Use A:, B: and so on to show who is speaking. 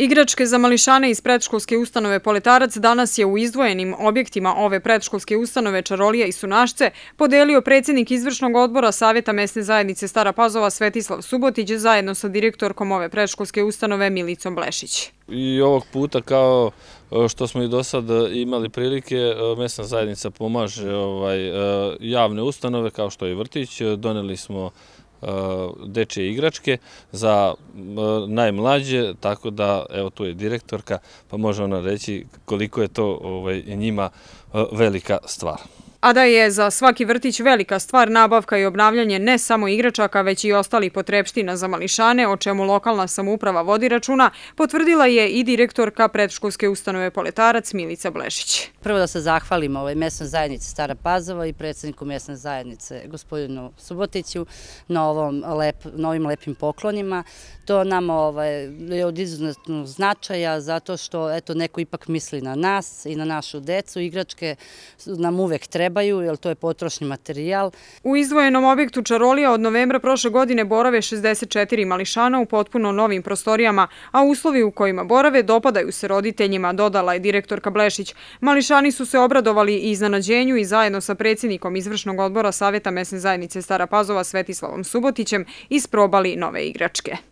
A: Igračke za mališane iz predškolske ustanove Poletarac danas je u izdvojenim objektima ove predškolske ustanove Čarolija i Sunašce podelio predsjednik izvršnog odbora Savjeta mesne zajednice Stara Pazova Svetislav Subotić zajedno sa direktorkom ove predškolske ustanove Milicom
B: Blešić. I ovog puta kao e, što smo i do sad e, imali prilike, e, mesna zajednica pomaže ovaj, javne ustanove kao što je vrtić. Doneli smo E, dečje igračke za e, najmlađe, tako da evo tu je direktorka, pa može ona reći koliko je to ovaj, njima e, velika stvar.
A: A da je za svaki vrtić velika stvar nabavka i obnavljanje ne samo igračaka, već i ostali potrebština za mališane, o čemu lokalna samuprava vodi računa, potvrdila je i direktorka predškolske ustanove Poletarac Milica Blešić
C: prvo da se zahvalim ovoj mesnoj zajednici Stara Pazova i predsedniku mesne zajednice gospodinu Subotiću na ovim lepim poklonima. To nam ovaj, je od izuznetnog značaja zato što neko ipak misli na nas i na našu decu. Igračke
A: nam uvek trebaju jer to je potrošni materijal. U izvojenom objektu Čarolija od novembra prošle godine borave 64 mališana u potpuno novim prostorijama, a uslovi u kojima borave dopadaju se roditeljima, dodala je direktorka Blešić. Mališana Vračani su se obradovali i iznenađenju i zajedno sa predsjednikom Izvršnog odbora Savjeta mesne zajednice Stara Pazova Svetislavom Subotićem isprobali nove igračke.